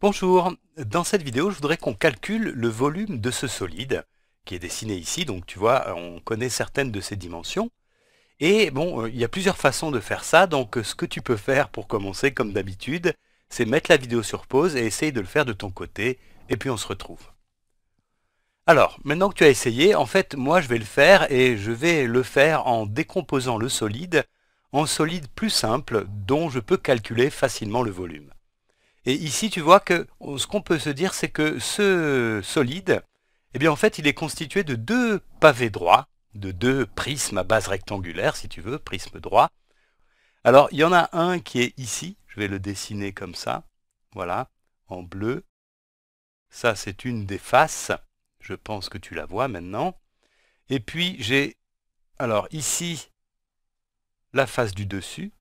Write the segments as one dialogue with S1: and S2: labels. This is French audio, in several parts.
S1: Bonjour, dans cette vidéo je voudrais qu'on calcule le volume de ce solide qui est dessiné ici, donc tu vois euh, on connaît certaines de ses dimensions et bon euh, il y a plusieurs façons de faire ça donc euh, ce que tu peux faire pour commencer comme d'habitude c'est mettre la vidéo sur pause et essayer de le faire de ton côté et puis on se retrouve. Alors maintenant que tu as essayé, en fait moi je vais le faire et je vais le faire en décomposant le solide en solide plus simple dont je peux calculer facilement le volume. Et ici, tu vois que oh, ce qu'on peut se dire, c'est que ce solide, eh bien en fait, il est constitué de deux pavés droits, de deux prismes à base rectangulaire, si tu veux, prisme droit. Alors, il y en a un qui est ici, je vais le dessiner comme ça, voilà, en bleu. Ça, c'est une des faces, je pense que tu la vois maintenant. Et puis, j'ai, alors ici, la face du dessus,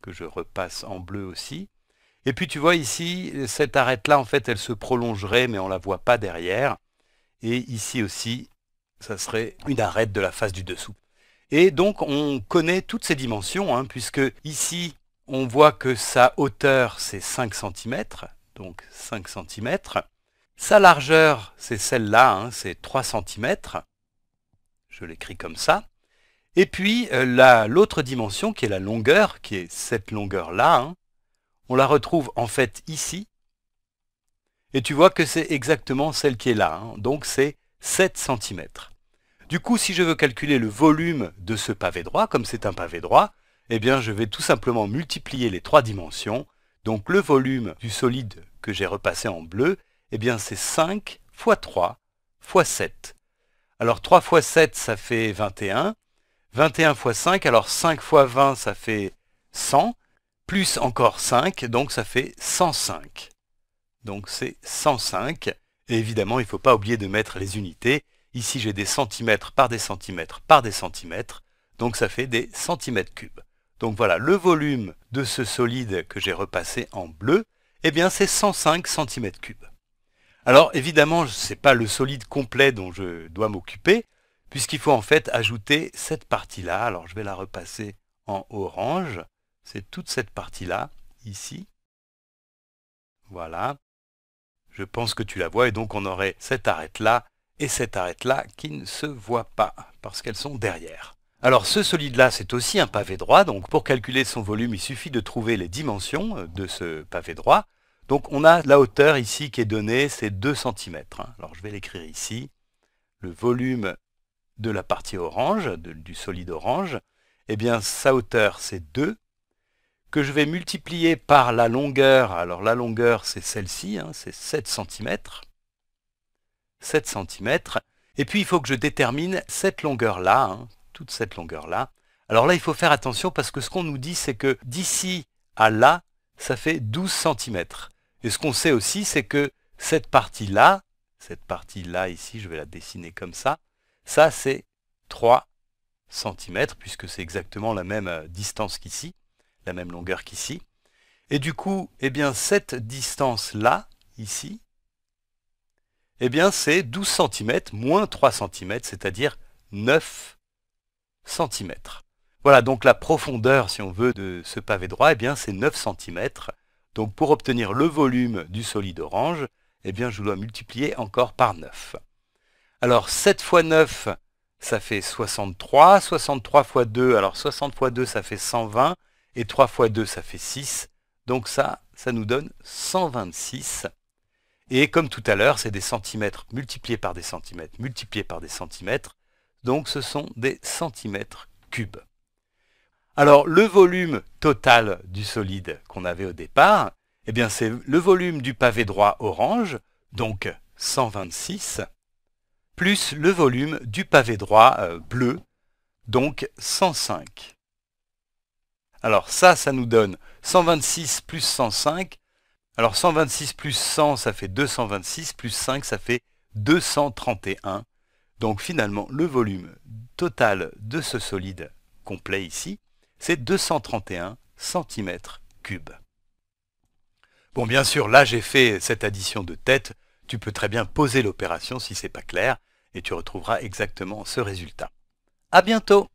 S1: que je repasse en bleu aussi. Et puis tu vois ici, cette arête-là, en fait, elle se prolongerait, mais on ne la voit pas derrière. Et ici aussi, ça serait une arête de la face du dessous. Et donc on connaît toutes ces dimensions, hein, puisque ici, on voit que sa hauteur, c'est 5 cm, donc 5 cm. Sa largeur, c'est celle-là, hein, c'est 3 cm. Je l'écris comme ça. Et puis euh, l'autre dimension, qui est la longueur, qui est cette longueur-là, hein, on la retrouve en fait ici. Et tu vois que c'est exactement celle qui est là. Hein. Donc c'est 7 cm. Du coup, si je veux calculer le volume de ce pavé droit, comme c'est un pavé droit, eh bien je vais tout simplement multiplier les trois dimensions. Donc le volume du solide que j'ai repassé en bleu, eh bien c'est 5 x 3 fois 7. Alors 3 x 7, ça fait 21. 21 x 5, alors 5 x 20, ça fait 100 plus encore 5, donc ça fait 105. Donc c'est 105. Et évidemment, il ne faut pas oublier de mettre les unités. Ici, j'ai des centimètres par des centimètres par des centimètres, donc ça fait des centimètres cubes. Donc voilà, le volume de ce solide que j'ai repassé en bleu, eh bien c'est 105 centimètres cubes. Alors évidemment, ce n'est pas le solide complet dont je dois m'occuper, puisqu'il faut en fait ajouter cette partie-là. Alors je vais la repasser en orange c'est toute cette partie-là, ici. Voilà. Je pense que tu la vois, et donc on aurait cette arête-là et cette arête-là qui ne se voient pas, parce qu'elles sont derrière. Alors ce solide-là, c'est aussi un pavé droit, donc pour calculer son volume, il suffit de trouver les dimensions euh, de ce pavé droit. Donc on a la hauteur ici qui est donnée, c'est 2 cm. Hein. Alors je vais l'écrire ici. Le volume de la partie orange, du solide orange, eh bien sa hauteur c'est 2 que je vais multiplier par la longueur. Alors la longueur, c'est celle-ci, hein, c'est 7 cm. 7 cm. Et puis il faut que je détermine cette longueur-là, hein, toute cette longueur-là. Alors là, il faut faire attention parce que ce qu'on nous dit, c'est que d'ici à là, ça fait 12 cm. Et ce qu'on sait aussi, c'est que cette partie-là, cette partie-là ici, je vais la dessiner comme ça, ça c'est 3 cm, puisque c'est exactement la même euh, distance qu'ici la même longueur qu'ici. Et du coup, eh bien, cette distance-là, ici, eh bien, c'est 12 cm moins 3 cm, c'est-à-dire 9 cm. Voilà, donc la profondeur, si on veut, de ce pavé droit, eh bien, c'est 9 cm. Donc pour obtenir le volume du solide orange, bien, je dois multiplier encore par 9. Alors 7 fois 9, ça fait 63. 63 x 2, alors 60 x 2, ça fait 120. Et 3 fois 2, ça fait 6. Donc ça, ça nous donne 126. Et comme tout à l'heure, c'est des centimètres multipliés par des centimètres multipliés par des centimètres. Donc ce sont des centimètres cubes. Alors le volume total du solide qu'on avait au départ, eh bien c'est le volume du pavé droit orange, donc 126, plus le volume du pavé droit euh, bleu, donc 105. Alors ça, ça nous donne 126 plus 105. Alors 126 plus 100, ça fait 226, plus 5, ça fait 231. Donc finalement, le volume total de ce solide complet ici, c'est 231 cm 3 Bon, bien sûr, là j'ai fait cette addition de tête. Tu peux très bien poser l'opération si ce n'est pas clair, et tu retrouveras exactement ce résultat. À bientôt